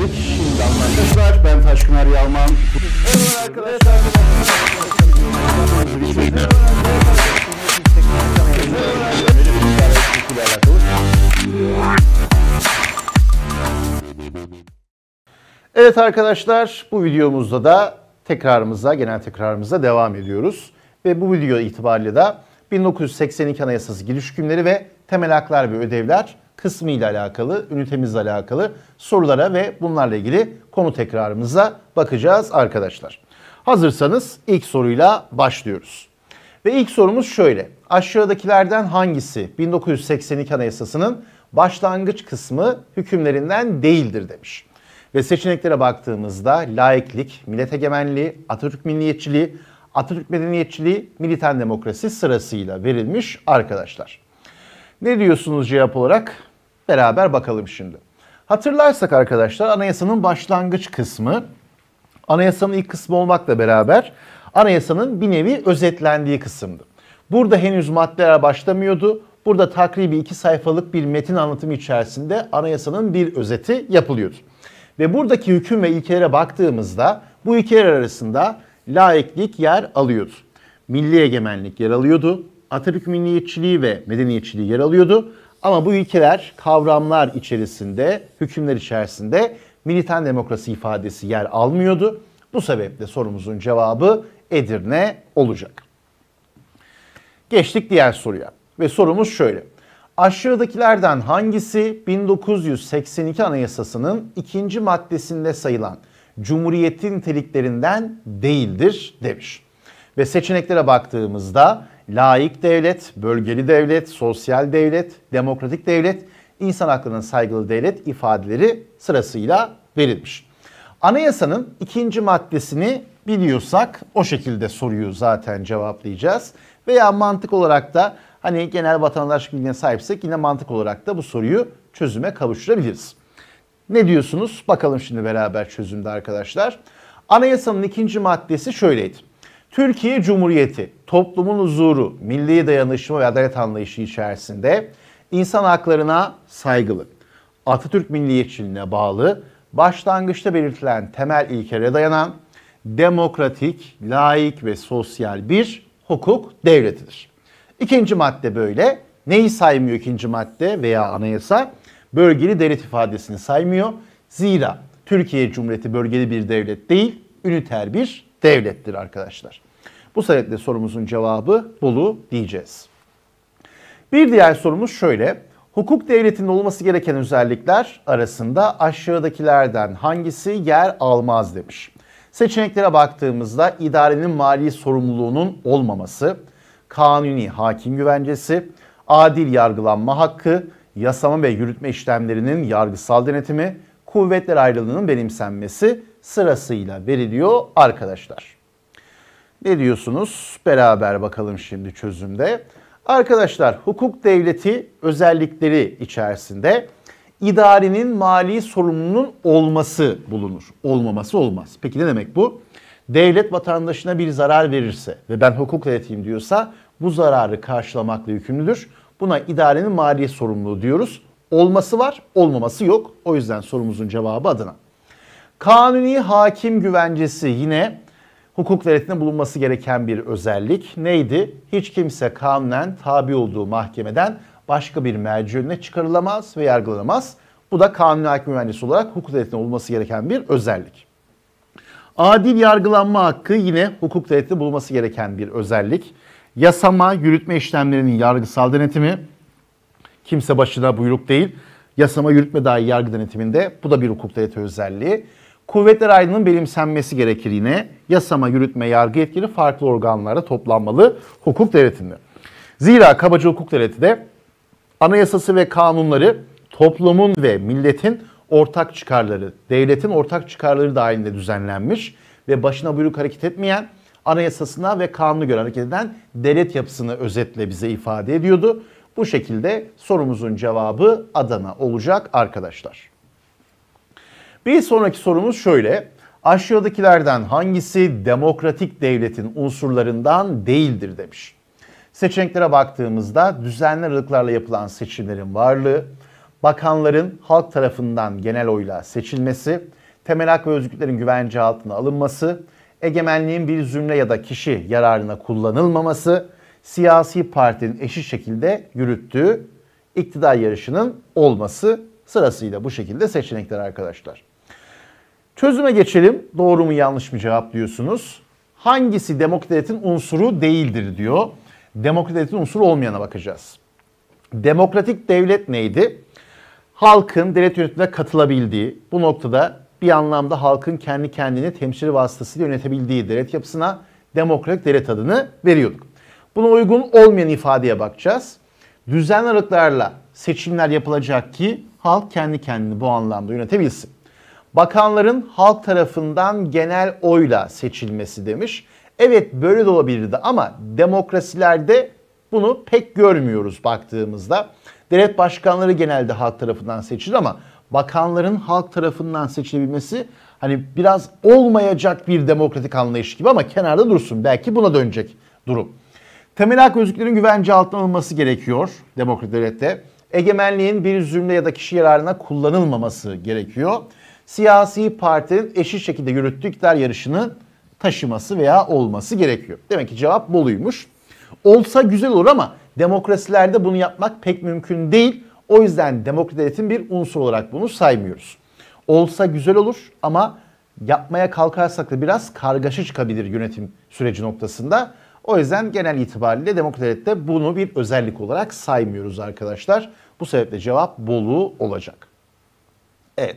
girdik. Şimdi anlaşılır. Ben Taşkın Er Yalman. Evet arkadaşlar. Evet arkadaşlar bu videomuzda da tekrarımıza, genel tekrarımıza devam ediyoruz. Ve bu video itibariyle de 1982 Anayasası giriş hükümleri ve temel haklar ve ödevler kısmı ile alakalı, ünitemizle alakalı sorulara ve bunlarla ilgili konu tekrarımıza bakacağız arkadaşlar. Hazırsanız ilk soruyla başlıyoruz. Ve ilk sorumuz şöyle. Aşağıdakilerden hangisi 1982 Anayasası'nın başlangıç kısmı hükümlerinden değildir demiş. Ve seçeneklere baktığımızda laiklik, millet egemenliği, Atatürk milliyetçiliği, Atatürk medeniyetçiliği, militan demokrasi sırasıyla verilmiş arkadaşlar. Ne diyorsunuz cevap olarak? beraber bakalım şimdi. Hatırlarsak arkadaşlar anayasanın başlangıç kısmı anayasanın ilk kısmı olmakla beraber anayasanın bir nevi özetlendiği kısımdı. Burada henüz maddeler başlamıyordu. Burada takribi iki sayfalık bir metin anlatımı içerisinde anayasanın bir özeti yapılıyordu. Ve buradaki hüküm ve ilkelere baktığımızda bu ilkeler arasında laiklik yer alıyordu. Milli egemenlik yer alıyordu. Atatürk milliyetçiliği ve medeniyetçiliği yer alıyordu. Ama bu ilkeler kavramlar içerisinde, hükümler içerisinde militan demokrasi ifadesi yer almıyordu. Bu sebeple sorumuzun cevabı Edirne olacak. Geçtik diğer soruya ve sorumuz şöyle. Aşağıdakilerden hangisi 1982 Anayasası'nın ikinci maddesinde sayılan Cumhuriyet'in niteliklerinden değildir demiş. Ve seçeneklere baktığımızda laik devlet, bölgeli devlet, sosyal devlet, demokratik devlet, insan haklarının saygılı devlet ifadeleri sırasıyla verilmiş. Anayasanın ikinci maddesini biliyorsak o şekilde soruyu zaten cevaplayacağız. Veya mantık olarak da hani genel vatandaş bilgine sahipsek yine mantık olarak da bu soruyu çözüme kavuşturabiliriz. Ne diyorsunuz? Bakalım şimdi beraber çözümde arkadaşlar. Anayasanın ikinci maddesi şöyleydi. Türkiye Cumhuriyeti toplumun huzuru, milli dayanışma ve adalet anlayışı içerisinde insan haklarına saygılı, Atatürk milliyetçiliğine bağlı, başlangıçta belirtilen temel ilkelere dayanan demokratik, laik ve sosyal bir hukuk devletidir. İkinci madde böyle. Neyi saymıyor ikinci madde veya anayasa? Bölgeli devlet ifadesini saymıyor. Zira Türkiye Cumhuriyeti bölgeli bir devlet değil, üniter bir devlettir arkadaşlar. Bu sebeple sorumuzun cevabı bulu diyeceğiz. Bir diğer sorumuz şöyle. Hukuk devletinin olması gereken özellikler arasında aşağıdakilerden hangisi yer almaz demiş. Seçeneklere baktığımızda idarenin mali sorumluluğunun olmaması, kanuni hakim güvencesi, adil yargılanma hakkı, yasama ve yürütme işlemlerinin yargısal denetimi, kuvvetler ayrılığının benimsenmesi sırasıyla veriliyor arkadaşlar. Ne diyorsunuz? Beraber bakalım şimdi çözümde. Arkadaşlar hukuk devleti özellikleri içerisinde idarenin mali sorumluluğunun olması bulunur. Olmaması olmaz. Peki ne demek bu? Devlet vatandaşına bir zarar verirse ve ben hukuk devletiyim diyorsa bu zararı karşılamakla yükümlüdür. Buna idarenin mali sorumluluğu diyoruz. Olması var, olmaması yok. O yüzden sorumuzun cevabı adına. Kanuni hakim güvencesi yine hukuk devletinde bulunması gereken bir özellik. Neydi? Hiç kimse kanunen tabi olduğu mahkemeden başka bir merci önüne çıkarılamaz ve yargılanamaz. Bu da kanuni hakim güvencesi olarak hukuk devletinde olması gereken bir özellik. Adil yargılanma hakkı yine hukuk devletinde bulunması gereken bir özellik. Yasama, yürütme işlemlerinin yargısal denetimi, kimse başına buyruk değil. Yasama, yürütme dahi yargı denetiminde bu da bir hukuk devleti özelliği. Kuvvetler ayrılığının benimsenmesi gerekir yine. Yasama, yürütme, yargı yetkileri farklı organlara toplanmalı hukuk devletinde. Zira kabaca hukuk devleti de anayasası ve kanunları toplumun ve milletin ortak çıkarları, devletin ortak çıkarları dahilinde düzenlenmiş ve başına buyruk hareket etmeyen, anayasasına ve kanunu göre hareket eden devlet yapısını özetle bize ifade ediyordu. Bu şekilde sorumuzun cevabı Adana olacak arkadaşlar. Bir sonraki sorumuz şöyle. Aşağıdakilerden hangisi demokratik devletin unsurlarından değildir demiş. Seçeneklere baktığımızda düzenli aralıklarla yapılan seçimlerin varlığı, bakanların halk tarafından genel oyla seçilmesi, temel hak ve özgürlüklerin güvence altına alınması, egemenliğin bir zümre ya da kişi yararına kullanılmaması, siyasi partinin eşit şekilde yürüttüğü iktidar yarışının olması sırasıyla bu şekilde seçenekler arkadaşlar. Çözüme geçelim. Doğru mu yanlış mı cevaplıyorsunuz? Hangisi demokratlerin unsuru değildir diyor. Demokratlerin unsuru olmayana bakacağız. Demokratik devlet neydi? Halkın devlet yönetimine katılabildiği, bu noktada bir anlamda halkın kendi kendini temsili vasıtasıyla yönetebildiği devlet yapısına demokratik devlet adını veriyorduk. Buna uygun olmayan ifadeye bakacağız. Düzenli aralıklarla seçimler yapılacak ki halk kendi kendini bu anlamda yönetebilsin bakanların halk tarafından genel oyla seçilmesi demiş. Evet böyle de olabilirdi ama demokrasilerde bunu pek görmüyoruz baktığımızda. Devlet başkanları genelde halk tarafından seçilir ama bakanların halk tarafından seçilebilmesi hani biraz olmayacak bir demokratik anlayış gibi ama kenarda dursun. Belki buna dönecek durum. Temel hak özgürlüklerin güvence altına alınması gerekiyor demokratik devlette. Egemenliğin bir zümre ya da kişi yararına kullanılmaması gerekiyor siyasi partinin eşit şekilde yürüttüğü iktidar yarışını taşıması veya olması gerekiyor. Demek ki cevap Bolu'ymuş. Olsa güzel olur ama demokrasilerde bunu yapmak pek mümkün değil. O yüzden demokrat bir unsur olarak bunu saymıyoruz. Olsa güzel olur ama yapmaya kalkarsak da biraz kargaşa çıkabilir yönetim süreci noktasında. O yüzden genel itibariyle demokrat bunu bir özellik olarak saymıyoruz arkadaşlar. Bu sebeple cevap Bolu olacak. Evet.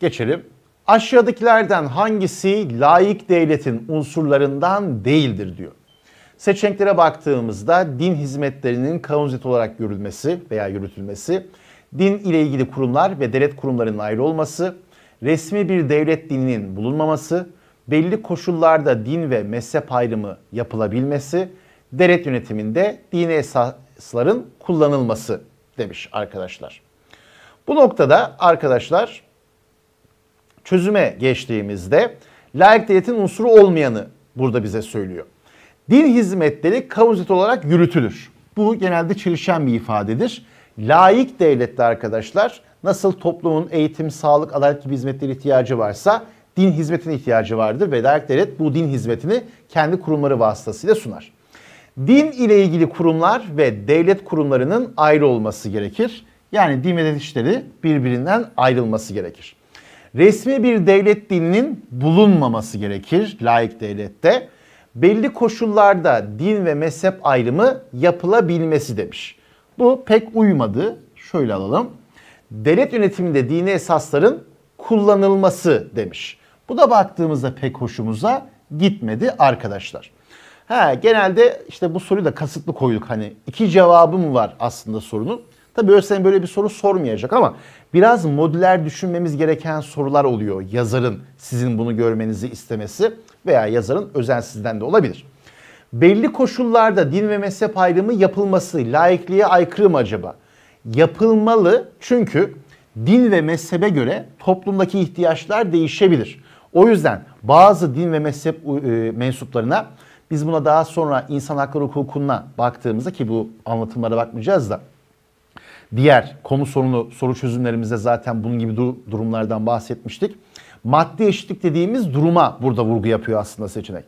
Geçelim. Aşağıdakilerden hangisi laik devletin unsurlarından değildir diyor. Seçeneklere baktığımızda din hizmetlerinin kanunizet olarak görülmesi veya yürütülmesi, din ile ilgili kurumlar ve devlet kurumlarının ayrı olması, resmi bir devlet dininin bulunmaması, belli koşullarda din ve mezhep ayrımı yapılabilmesi, devlet yönetiminde dini esasların kullanılması demiş arkadaşlar. Bu noktada arkadaşlar çözüme geçtiğimizde laik devletin unsuru olmayanı burada bize söylüyor. Din hizmetleri kavuzet olarak yürütülür. Bu genelde çelişen bir ifadedir. Laik devlette arkadaşlar nasıl toplumun eğitim, sağlık, adalet gibi hizmetlere ihtiyacı varsa din hizmetine ihtiyacı vardır ve laik devlet bu din hizmetini kendi kurumları vasıtasıyla sunar. Din ile ilgili kurumlar ve devlet kurumlarının ayrı olması gerekir. Yani din ve devlet işleri birbirinden ayrılması gerekir. Resmi bir devlet dininin bulunmaması gerekir laik devlette. Belli koşullarda din ve mezhep ayrımı yapılabilmesi demiş. Bu pek uymadı. Şöyle alalım. Devlet yönetiminde dini esasların kullanılması demiş. Bu da baktığımızda pek hoşumuza gitmedi arkadaşlar. Ha, genelde işte bu soruyu da kasıtlı koyduk. Hani iki cevabı mı var aslında sorunun? Tabii ÖSYM böyle bir soru sormayacak ama biraz modüler düşünmemiz gereken sorular oluyor yazarın sizin bunu görmenizi istemesi veya yazarın özensizden de olabilir. Belli koşullarda din ve mezhep ayrımı yapılması laikliğe aykırı mı acaba? Yapılmalı çünkü din ve mezhebe göre toplumdaki ihtiyaçlar değişebilir. O yüzden bazı din ve mezhep e, mensuplarına biz buna daha sonra insan hakları hukukuna baktığımızda ki bu anlatımlara bakmayacağız da Diğer konu sorunu soru çözümlerimizde zaten bunun gibi durumlardan bahsetmiştik. Maddi eşitlik dediğimiz duruma burada vurgu yapıyor aslında seçenek.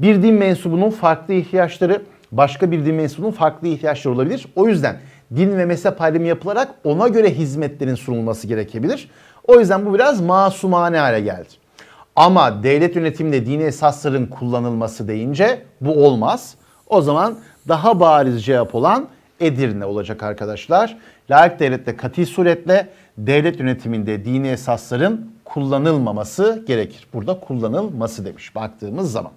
Bir din mensubunun farklı ihtiyaçları başka bir din mensubunun farklı ihtiyaçları olabilir. O yüzden din ve mezhep ayrımı yapılarak ona göre hizmetlerin sunulması gerekebilir. O yüzden bu biraz masumane hale geldi. Ama devlet yönetiminde dini esasların kullanılması deyince bu olmaz. O zaman daha bariz cevap olan Edirne olacak arkadaşlar. Laik devlette katil suretle devlet yönetiminde dini esasların kullanılmaması gerekir. Burada kullanılması demiş baktığımız zaman.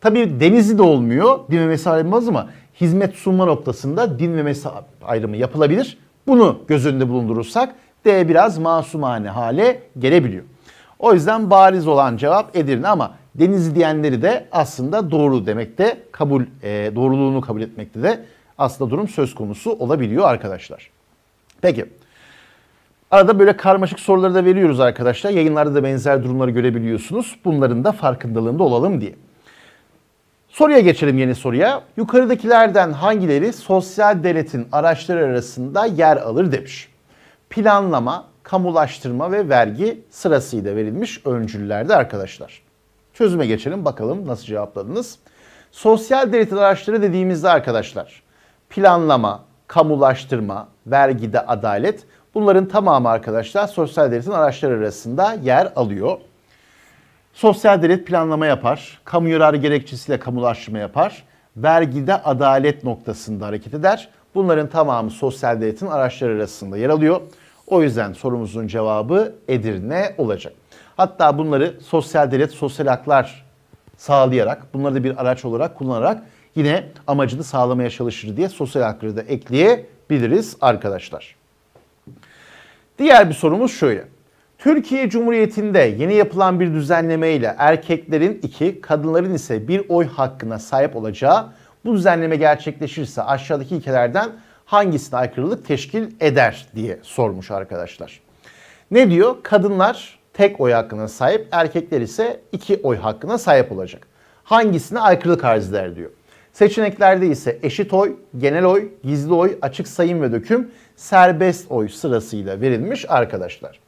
Tabi denizi de olmuyor din ve mesai ayrılmaz ama hizmet sunma noktasında din ve mesai ayrımı yapılabilir. Bunu göz önünde bulundurursak D biraz masumane hale gelebiliyor. O yüzden bariz olan cevap Edirne ama Denizli diyenleri de aslında doğru demekte, kabul e, doğruluğunu kabul etmekte de aslında durum söz konusu olabiliyor arkadaşlar. Peki. Arada böyle karmaşık soruları da veriyoruz arkadaşlar. Yayınlarda da benzer durumları görebiliyorsunuz. Bunların da farkındalığında olalım diye. Soruya geçelim yeni soruya. Yukarıdakilerden hangileri sosyal devletin araçları arasında yer alır demiş. Planlama, kamulaştırma ve vergi sırasıyla verilmiş öncüllerde arkadaşlar. Çözüme geçelim bakalım nasıl cevapladınız. Sosyal devletin araçları dediğimizde arkadaşlar planlama, kamulaştırma, vergide adalet bunların tamamı arkadaşlar sosyal devletin araçları arasında yer alıyor. Sosyal devlet planlama yapar, kamu yararı gerekçesiyle kamulaştırma yapar, vergide adalet noktasında hareket eder. Bunların tamamı sosyal devletin araçları arasında yer alıyor. O yüzden sorumuzun cevabı Edirne olacak. Hatta bunları sosyal devlet, sosyal haklar sağlayarak, bunları da bir araç olarak kullanarak yine amacını sağlamaya çalışır diye sosyal hakları da ekleyebiliriz arkadaşlar. Diğer bir sorumuz şöyle. Türkiye Cumhuriyeti'nde yeni yapılan bir düzenleme ile erkeklerin iki, kadınların ise bir oy hakkına sahip olacağı bu düzenleme gerçekleşirse aşağıdaki ilkelerden hangisine aykırılık teşkil eder diye sormuş arkadaşlar. Ne diyor? Kadınlar tek oy hakkına sahip, erkekler ise iki oy hakkına sahip olacak. Hangisine aykırılık arz eder diyor. Seçeneklerde ise eşit oy, genel oy, gizli oy, açık sayım ve döküm, serbest oy sırasıyla verilmiş arkadaşlar.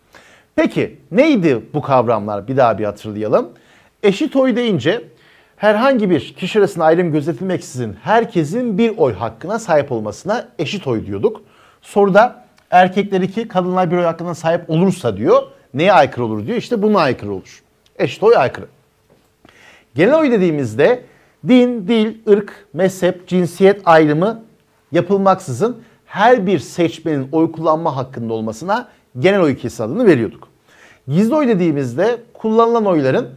Peki neydi bu kavramlar bir daha bir hatırlayalım. Eşit oy deyince herhangi bir kişi arasında ayrım gözetilmeksizin herkesin bir oy hakkına sahip olmasına eşit oy diyorduk. Soruda erkekler iki kadınlar bir oy hakkına sahip olursa diyor. Neye aykırı olur diyor. İşte buna aykırı olur. Eşit oy aykırı. Genel oy dediğimizde Din, dil, ırk, mezhep, cinsiyet ayrımı yapılmaksızın her bir seçmenin oy kullanma hakkında olmasına genel oy kesisi adını veriyorduk. Gizli oy dediğimizde kullanılan oyların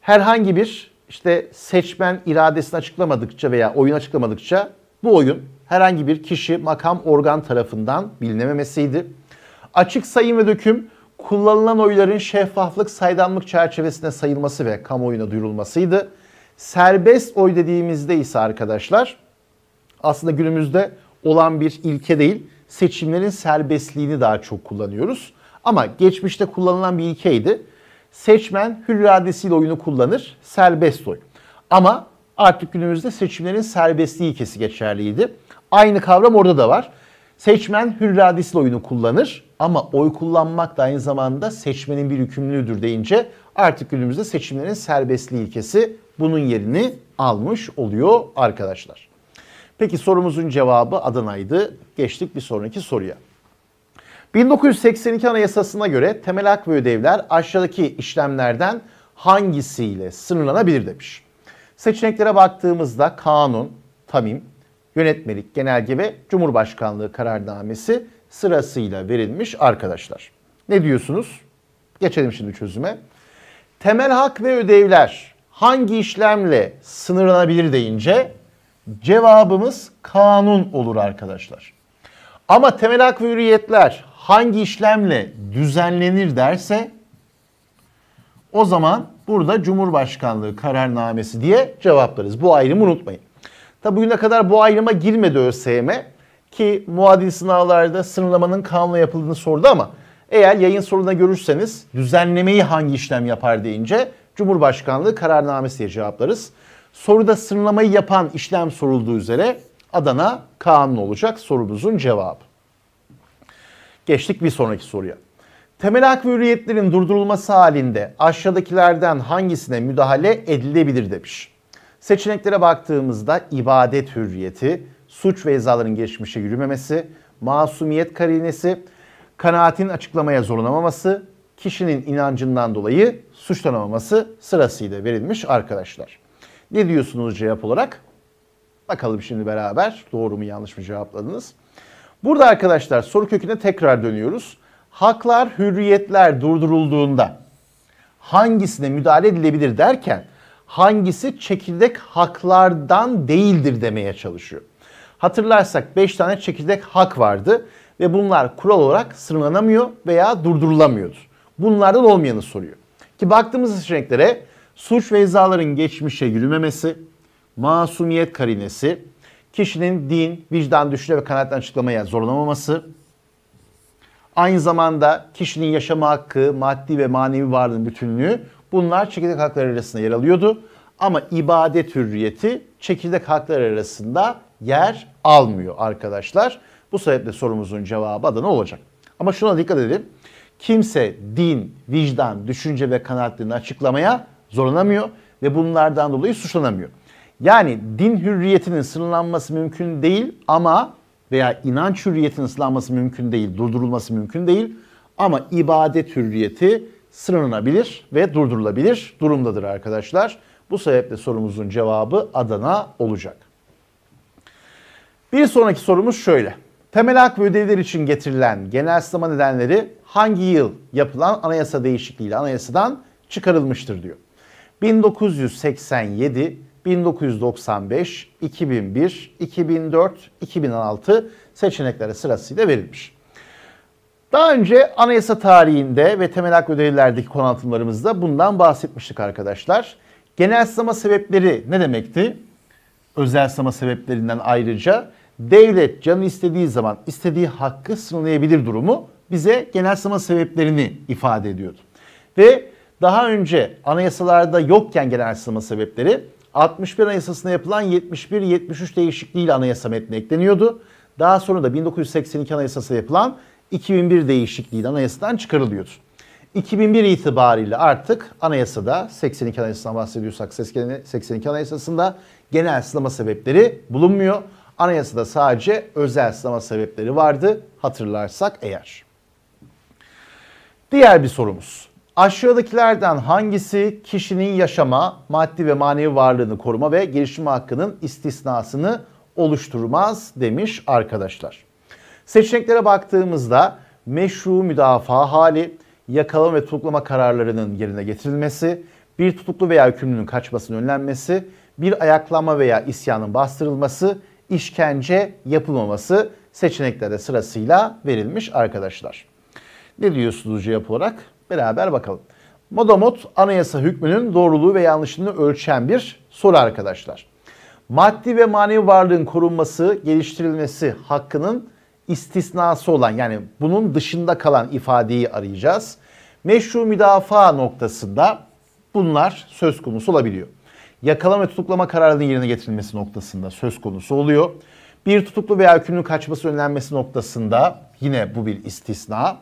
herhangi bir işte seçmen iradesini açıklamadıkça veya oyun açıklamadıkça bu oyun herhangi bir kişi, makam, organ tarafından bilinememesiydi. Açık sayım ve döküm kullanılan oyların şeffaflık, saydamlık çerçevesinde sayılması ve kamuoyuna duyurulmasıydı. Serbest oy dediğimizde ise arkadaşlar aslında günümüzde olan bir ilke değil seçimlerin serbestliğini daha çok kullanıyoruz. Ama geçmişte kullanılan bir ilkeydi. Seçmen hür iradesiyle oyunu kullanır, serbest oy. Ama artık günümüzde seçimlerin serbestliği ilkesi geçerliydi. Aynı kavram orada da var. Seçmen hür iradesiyle oyunu kullanır ama oy kullanmak da aynı zamanda seçmenin bir yükümlülüğüdür deyince artık günümüzde seçimlerin serbestliği ilkesi bunun yerini almış oluyor arkadaşlar. Peki sorumuzun cevabı Adana'ydı. Geçtik bir sonraki soruya. 1982 Anayasası'na göre temel hak ve ödevler aşağıdaki işlemlerden hangisiyle sınırlanabilir demiş. Seçeneklere baktığımızda kanun, tamim, yönetmelik, genelge ve Cumhurbaşkanlığı kararnamesi sırasıyla verilmiş arkadaşlar. Ne diyorsunuz? Geçelim şimdi çözüme. Temel hak ve ödevler hangi işlemle sınırlanabilir deyince cevabımız kanun olur arkadaşlar. Ama temel hak ve hürriyetler hangi işlemle düzenlenir derse o zaman burada Cumhurbaşkanlığı kararnamesi diye cevaplarız. Bu ayrımı unutmayın. Tabi bugüne kadar bu ayrıma girmedi ÖSYM ki muadil sınavlarda sınırlamanın kanunla yapıldığını sordu ama eğer yayın soruna görürseniz düzenlemeyi hangi işlem yapar deyince Cumhurbaşkanlığı kararnamesi diye cevaplarız. Soruda sınırlamayı yapan işlem sorulduğu üzere Adana kanun olacak sorumuzun cevabı. Geçtik bir sonraki soruya. Temel hak ve hürriyetlerin durdurulması halinde aşağıdakilerden hangisine müdahale edilebilir demiş. Seçeneklere baktığımızda ibadet hürriyeti, suç ve cezaların geçmişe yürümemesi, masumiyet karinesi, kanaatin açıklamaya zorlanamaması, kişinin inancından dolayı suçlanamaması sırasıyla verilmiş arkadaşlar. Ne diyorsunuz cevap olarak? Bakalım şimdi beraber doğru mu yanlış mı cevapladınız. Burada arkadaşlar soru köküne tekrar dönüyoruz. Haklar, hürriyetler durdurulduğunda hangisine müdahale edilebilir derken hangisi çekirdek haklardan değildir demeye çalışıyor. Hatırlarsak 5 tane çekirdek hak vardı ve bunlar kural olarak sınırlanamıyor veya durdurulamıyordu bunlardan olmayanı soruyor. Ki baktığımız seçeneklere suç ve cezaların geçmişe yürümemesi, masumiyet karinesi, kişinin din, vicdan, düşünce ve kanaatten açıklamaya zorlanamaması, aynı zamanda kişinin yaşama hakkı, maddi ve manevi varlığın bütünlüğü bunlar çekirdek haklar arasında yer alıyordu. Ama ibadet hürriyeti çekirdek haklar arasında yer almıyor arkadaşlar. Bu sebeple sorumuzun cevabı da ne olacak. Ama şuna dikkat edin kimse din, vicdan, düşünce ve kanaatlerini açıklamaya zorlanamıyor ve bunlardan dolayı suçlanamıyor. Yani din hürriyetinin sınırlanması mümkün değil ama veya inanç hürriyetinin sınırlanması mümkün değil, durdurulması mümkün değil ama ibadet hürriyeti sınırlanabilir ve durdurulabilir durumdadır arkadaşlar. Bu sebeple sorumuzun cevabı Adana olacak. Bir sonraki sorumuz şöyle. Temel hak ve ödevler için getirilen genel sınama nedenleri hangi yıl yapılan anayasa değişikliğiyle anayasadan çıkarılmıştır diyor. 1987, 1995, 2001, 2004, 2006 seçeneklere sırasıyla verilmiş. Daha önce anayasa tarihinde ve temel hak ödevlerdeki konu anlatımlarımızda bundan bahsetmiştik arkadaşlar. Genel sınama sebepleri ne demekti? Özel sınama sebeplerinden ayrıca devlet canı istediği zaman istediği hakkı sınırlayabilir durumu bize genel sınama sebeplerini ifade ediyordu. Ve daha önce anayasalarda yokken genel sınama sebepleri 61 Anayasası'na yapılan 71-73 değişikliğiyle anayasa metni ekleniyordu. Daha sonra da 1982 anayasası yapılan 2001 değişikliğiyle anayasadan çıkarılıyordu. 2001 itibariyle artık anayasada 82 Anayasası'ndan bahsediyorsak 82 Anayasası'nda genel sınama sebepleri bulunmuyor. Anayasada sadece özel sınama sebepleri vardı hatırlarsak eğer. Diğer bir sorumuz. Aşağıdakilerden hangisi kişinin yaşama, maddi ve manevi varlığını koruma ve gelişim hakkının istisnasını oluşturmaz demiş arkadaşlar. Seçeneklere baktığımızda meşru müdafaa hali, yakalama ve tutuklama kararlarının yerine getirilmesi, bir tutuklu veya hükümlünün kaçmasının önlenmesi, bir ayaklanma veya isyanın bastırılması, işkence yapılmaması seçeneklerde sırasıyla verilmiş arkadaşlar. Ne diyor sunucu olarak? Beraber bakalım. Modamot anayasa hükmünün doğruluğu ve yanlışlığını ölçen bir soru arkadaşlar. Maddi ve manevi varlığın korunması, geliştirilmesi hakkının istisnası olan yani bunun dışında kalan ifadeyi arayacağız. Meşru müdafaa noktasında bunlar söz konusu olabiliyor. Yakalama ve tutuklama kararının yerine getirilmesi noktasında söz konusu oluyor. Bir tutuklu veya hükümlünün kaçması önlenmesi noktasında yine bu bir istisna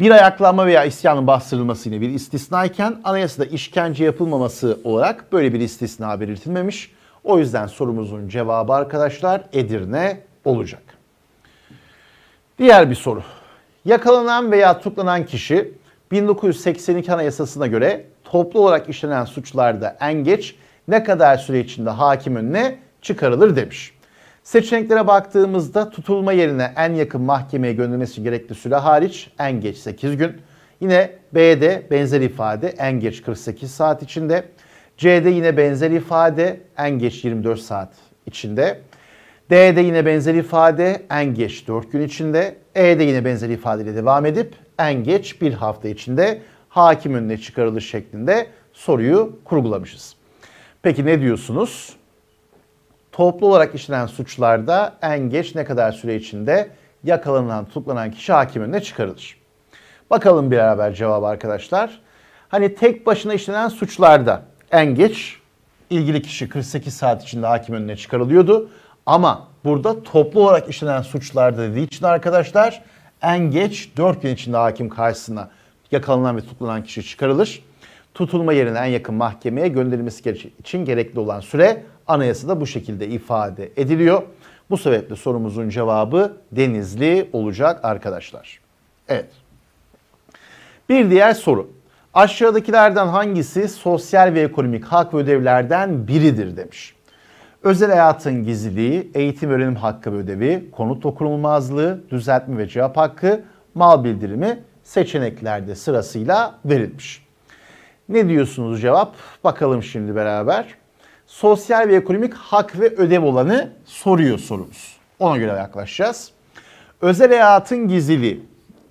bir ayaklanma veya isyanın bastırılması yine bir istisnayken anayasada işkence yapılmaması olarak böyle bir istisna belirtilmemiş. O yüzden sorumuzun cevabı arkadaşlar Edirne olacak. Diğer bir soru. Yakalanan veya tutuklanan kişi 1982 Anayasası'na göre toplu olarak işlenen suçlarda en geç ne kadar süre içinde hakim önüne çıkarılır demiş. Seçeneklere baktığımızda tutulma yerine en yakın mahkemeye gönderilmesi gerekli süre hariç en geç 8 gün. Yine B'de benzer ifade en geç 48 saat içinde. C'de yine benzer ifade en geç 24 saat içinde. D'de yine benzer ifade en geç 4 gün içinde. E'de yine benzer ifadeyle devam edip en geç bir hafta içinde hakim önüne çıkarılır şeklinde soruyu kurgulamışız. Peki ne diyorsunuz? toplu olarak işlenen suçlarda en geç ne kadar süre içinde yakalanan, tutuklanan kişi hakim önüne çıkarılır. Bakalım beraber cevabı arkadaşlar. Hani tek başına işlenen suçlarda en geç ilgili kişi 48 saat içinde hakim önüne çıkarılıyordu. Ama burada toplu olarak işlenen suçlarda dediği için arkadaşlar en geç 4 gün içinde hakim karşısına yakalanan ve tutuklanan kişi çıkarılır. Tutulma yerine en yakın mahkemeye gönderilmesi için gerekli olan süre Anayasada bu şekilde ifade ediliyor. Bu sebeple sorumuzun cevabı Denizli olacak arkadaşlar. Evet. Bir diğer soru. Aşağıdakilerden hangisi sosyal ve ekonomik hak ve ödevlerden biridir demiş. Özel hayatın gizliliği, eğitim öğrenim hakkı ve ödevi, konut dokunulmazlığı, düzeltme ve cevap hakkı, mal bildirimi seçeneklerde sırasıyla verilmiş. Ne diyorsunuz cevap? Bakalım şimdi beraber sosyal ve ekonomik hak ve ödev olanı soruyor sorumuz. Ona göre yaklaşacağız. Özel hayatın gizliliği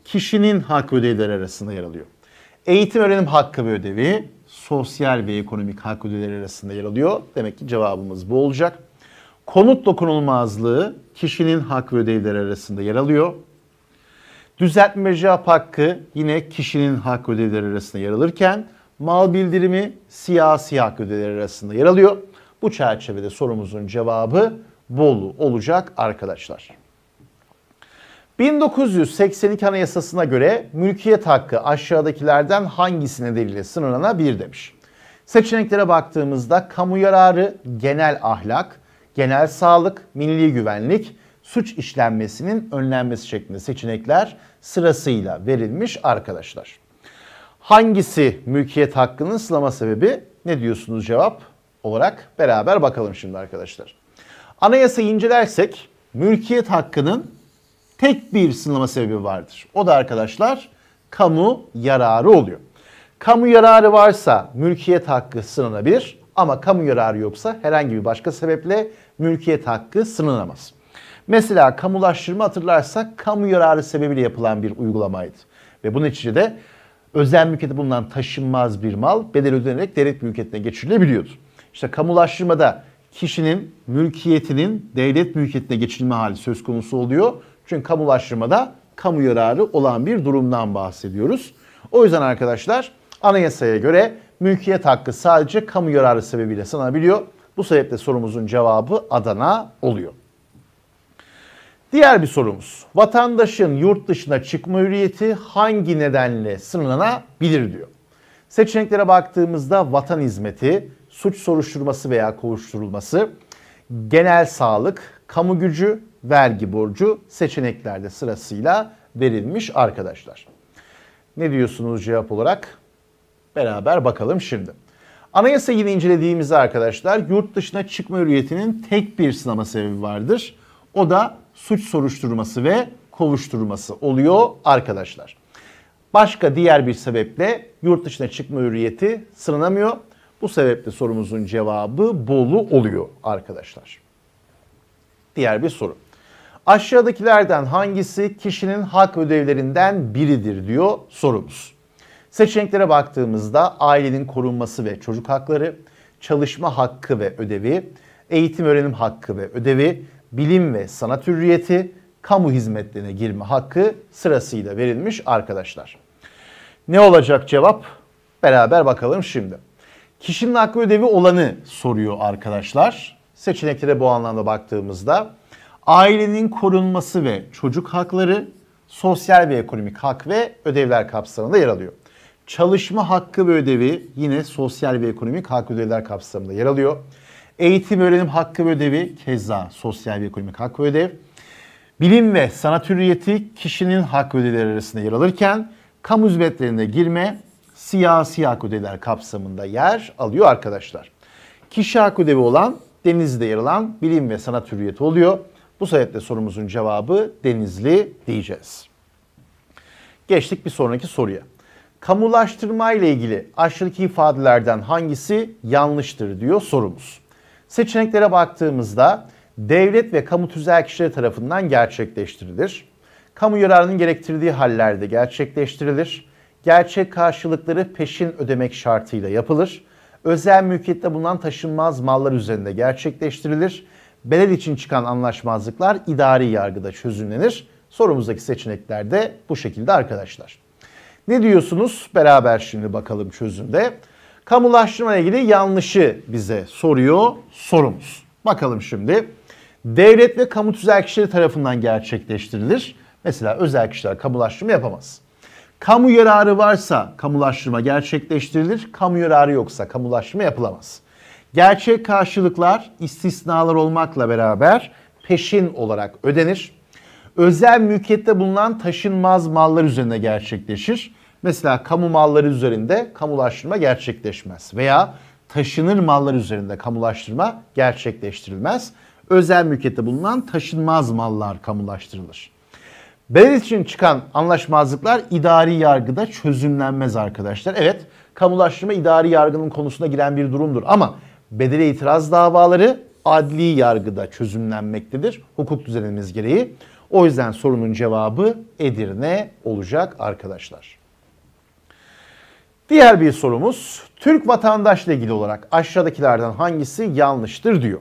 kişinin hak ve ödevleri arasında yer alıyor. Eğitim öğrenim hakkı ve ödevi sosyal ve ekonomik hak ve ödevleri arasında yer alıyor. Demek ki cevabımız bu olacak. Konut dokunulmazlığı kişinin hak ve ödevleri arasında yer alıyor. Düzeltme cevap hakkı yine kişinin hak ve ödevleri arasında yer alırken mal bildirimi siyasi hak ödeleri arasında yer alıyor. Bu çerçevede sorumuzun cevabı Bolu olacak arkadaşlar. 1982 Anayasası'na göre mülkiyet hakkı aşağıdakilerden hangisi nedeniyle sınırlanabilir demiş. Seçeneklere baktığımızda kamu yararı, genel ahlak, genel sağlık, milli güvenlik, suç işlenmesinin önlenmesi şeklinde seçenekler sırasıyla verilmiş arkadaşlar. Hangisi mülkiyet hakkının sınama sebebi? Ne diyorsunuz cevap olarak beraber bakalım şimdi arkadaşlar. Anayasayı incelersek mülkiyet hakkının tek bir sınırlama sebebi vardır. O da arkadaşlar kamu yararı oluyor. Kamu yararı varsa mülkiyet hakkı sınanabilir ama kamu yararı yoksa herhangi bir başka sebeple mülkiyet hakkı sınanamaz. Mesela kamulaştırma hatırlarsak kamu yararı sebebiyle yapılan bir uygulamaydı. Ve bunun içinde de özel mülkiyete bulunan taşınmaz bir mal bedel ödenerek devlet mülkiyetine geçirilebiliyordu. İşte kamulaştırmada kişinin mülkiyetinin devlet mülkiyetine geçirilme hali söz konusu oluyor. Çünkü kamulaştırmada kamu yararı olan bir durumdan bahsediyoruz. O yüzden arkadaşlar anayasaya göre mülkiyet hakkı sadece kamu yararı sebebiyle sanabiliyor. Bu sebeple sorumuzun cevabı Adana oluyor. Diğer bir sorumuz. Vatandaşın yurt dışına çıkma hürriyeti hangi nedenle sınırlanabilir diyor. Seçeneklere baktığımızda vatan hizmeti, suç soruşturması veya kovuşturulması, genel sağlık, kamu gücü, vergi borcu seçeneklerde sırasıyla verilmiş arkadaşlar. Ne diyorsunuz cevap olarak? Beraber bakalım şimdi. Anayasa yine incelediğimizde arkadaşlar yurt dışına çıkma hürriyetinin tek bir sınama sebebi vardır. O da suç soruşturması ve kovuşturması oluyor arkadaşlar. Başka diğer bir sebeple yurt dışına çıkma hürriyeti sınanamıyor. Bu sebeple sorumuzun cevabı Bolu oluyor arkadaşlar. Diğer bir soru. Aşağıdakilerden hangisi kişinin hak ödevlerinden biridir diyor sorumuz. Seçeneklere baktığımızda ailenin korunması ve çocuk hakları, çalışma hakkı ve ödevi, eğitim öğrenim hakkı ve ödevi, bilim ve sanat hürriyeti, kamu hizmetlerine girme hakkı sırasıyla verilmiş arkadaşlar. Ne olacak cevap? Beraber bakalım şimdi. Kişinin hakkı ödevi olanı soruyor arkadaşlar. Seçeneklere bu anlamda baktığımızda ailenin korunması ve çocuk hakları, sosyal ve ekonomik hak ve ödevler kapsamında yer alıyor. Çalışma hakkı ve ödevi yine sosyal ve ekonomik hak ödevler kapsamında yer alıyor. Eğitim öğrenim hakkı ve ödevi keza sosyal ve ekonomik hak ve ödev. Bilim ve sanat hürriyeti kişinin hak ve ödevleri arasında yer alırken kamu hizmetlerine girme siyasi hak ödevler kapsamında yer alıyor arkadaşlar. Kişi hak ödevi olan Denizli'de yer alan bilim ve sanat hürriyeti oluyor. Bu sayede sorumuzun cevabı Denizli diyeceğiz. Geçtik bir sonraki soruya. Kamulaştırma ile ilgili aşağıdaki ifadelerden hangisi yanlıştır diyor sorumuz. Seçeneklere baktığımızda devlet ve kamu tüzel kişileri tarafından gerçekleştirilir. Kamu yararının gerektirdiği hallerde gerçekleştirilir. Gerçek karşılıkları peşin ödemek şartıyla yapılır. Özel mülkiyette bulunan taşınmaz mallar üzerinde gerçekleştirilir. Bedel için çıkan anlaşmazlıklar idari yargıda çözümlenir. Sorumuzdaki seçenekler de bu şekilde arkadaşlar. Ne diyorsunuz? Beraber şimdi bakalım çözümde. Kamulaştırma ile ilgili yanlışı bize soruyor sorumuz. Bakalım şimdi. Devlet ve kamu tüzel kişileri tarafından gerçekleştirilir. Mesela özel kişiler kamulaştırma yapamaz. Kamu yararı varsa kamulaştırma gerçekleştirilir. Kamu yararı yoksa kamulaştırma yapılamaz. Gerçek karşılıklar istisnalar olmakla beraber peşin olarak ödenir. Özel mülkiyette bulunan taşınmaz mallar üzerine gerçekleşir. Mesela kamu malları üzerinde kamulaştırma gerçekleşmez veya taşınır mallar üzerinde kamulaştırma gerçekleştirilmez. Özel mülkiyette bulunan taşınmaz mallar kamulaştırılır. Belir için çıkan anlaşmazlıklar idari yargıda çözümlenmez arkadaşlar. Evet kamulaştırma idari yargının konusuna giren bir durumdur ama bedeli itiraz davaları adli yargıda çözümlenmektedir hukuk düzenimiz gereği. O yüzden sorunun cevabı Edirne olacak arkadaşlar. Diğer bir sorumuz Türk vatandaşla ilgili olarak aşağıdakilerden hangisi yanlıştır diyor.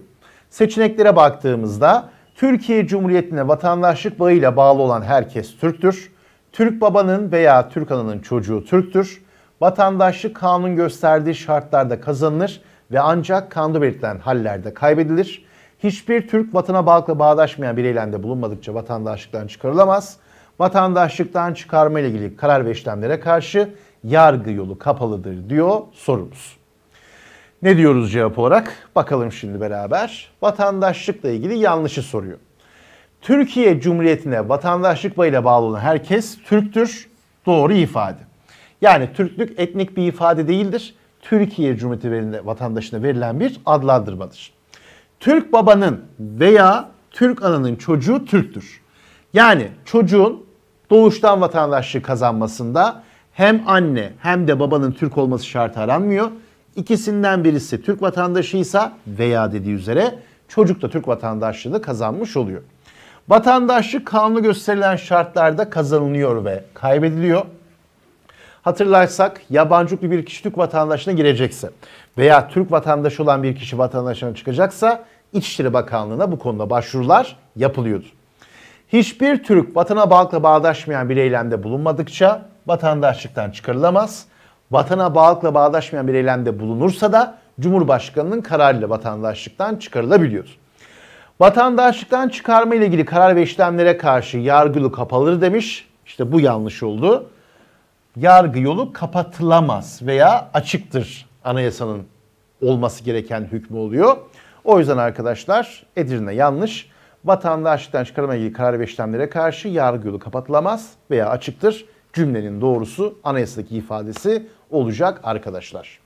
Seçeneklere baktığımızda Türkiye Cumhuriyeti'ne vatandaşlık bağıyla bağlı olan herkes Türktür. Türk babanın veya Türk ananın çocuğu Türktür. Vatandaşlık kanun gösterdiği şartlarda kazanılır ve ancak kanunda belirtilen hallerde kaybedilir. Hiçbir Türk vatana bağlılıkla bağdaşmayan bir eylende bulunmadıkça vatandaşlıktan çıkarılamaz. Vatandaşlıktan çıkarma ile ilgili karar ve işlemlere karşı yargı yolu kapalıdır diyor sorumuz. Ne diyoruz cevap olarak? Bakalım şimdi beraber. Vatandaşlıkla ilgili yanlışı soruyor. Türkiye Cumhuriyeti'ne vatandaşlık bağıyla bağlı olan herkes Türktür. Doğru ifade. Yani Türklük etnik bir ifade değildir. Türkiye Cumhuriyeti vatandaşına verilen bir adlandırmadır. Türk babanın veya Türk ananın çocuğu Türktür. Yani çocuğun doğuştan vatandaşlığı kazanmasında hem anne hem de babanın Türk olması şart aranmıyor. İkisinden birisi Türk vatandaşıysa veya dediği üzere çocuk da Türk vatandaşlığını kazanmış oluyor. Vatandaşlık kanunu gösterilen şartlarda kazanılıyor ve kaybediliyor. Hatırlarsak yabancılıklı bir kişi Türk vatandaşına girecekse veya Türk vatandaşı olan bir kişi vatandaşına çıkacaksa İçişleri Bakanlığı'na bu konuda başvurular yapılıyordu. Hiçbir Türk vatana bağlıkla bağdaşmayan bir eylemde bulunmadıkça vatandaşlıktan çıkarılamaz. Vatana bağlıkla bağdaşmayan bir eylemde bulunursa da Cumhurbaşkanı'nın kararıyla vatandaşlıktan çıkarılabiliyor. Vatandaşlıktan çıkarma ile ilgili karar ve işlemlere karşı yargılı kapalıdır demiş. İşte bu yanlış oldu. Yargı yolu kapatılamaz veya açıktır anayasanın olması gereken hükmü oluyor. O yüzden arkadaşlar Edirne yanlış. Vatandaşlıktan çıkarma ile ilgili karar ve işlemlere karşı yargı yolu kapatılamaz veya açıktır cümlenin doğrusu anayasadaki ifadesi olacak arkadaşlar.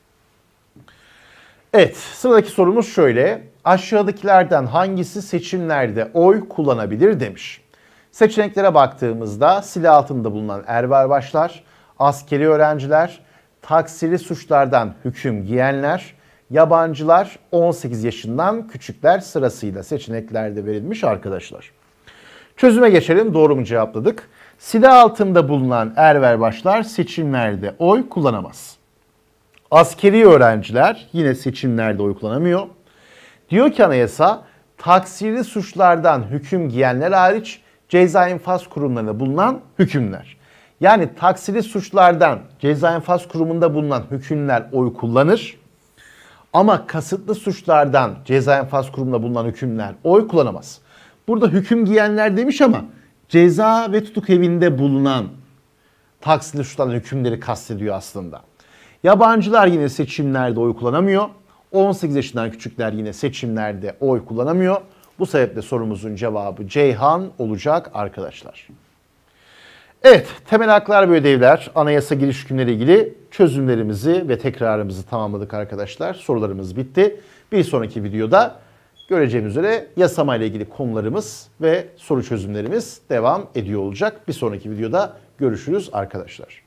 Evet sıradaki sorumuz şöyle. Aşağıdakilerden hangisi seçimlerde oy kullanabilir demiş. Seçeneklere baktığımızda silah altında bulunan erberbaşlar, askeri öğrenciler, taksiri suçlardan hüküm giyenler, yabancılar 18 yaşından küçükler sırasıyla seçeneklerde verilmiş arkadaşlar. Çözüme geçelim. Doğru mu cevapladık? silah altında bulunan Erver başlar seçimlerde oy kullanamaz. Askeri öğrenciler yine seçimlerde oy kullanamıyor. Diyor ki anayasa taksiri suçlardan hüküm giyenler hariç ceza infaz kurumlarında bulunan hükümler. Yani taksiri suçlardan ceza infaz kurumunda bulunan hükümler oy kullanır. Ama kasıtlı suçlardan ceza infaz kurumunda bulunan hükümler oy kullanamaz. Burada hüküm giyenler demiş ama ceza ve tutuk evinde bulunan Taksim'de tutulan hükümleri kastediyor aslında. Yabancılar yine seçimlerde oy kullanamıyor. 18 yaşından küçükler yine seçimlerde oy kullanamıyor. Bu sebeple sorumuzun cevabı Ceyhan olacak arkadaşlar. Evet, temel haklar ve ödevler, anayasa giriş hükümleri ilgili çözümlerimizi ve tekrarımızı tamamladık arkadaşlar. Sorularımız bitti. Bir sonraki videoda göreceğimiz üzere yasama ile ilgili konularımız ve soru çözümlerimiz devam ediyor olacak. Bir sonraki videoda görüşürüz arkadaşlar.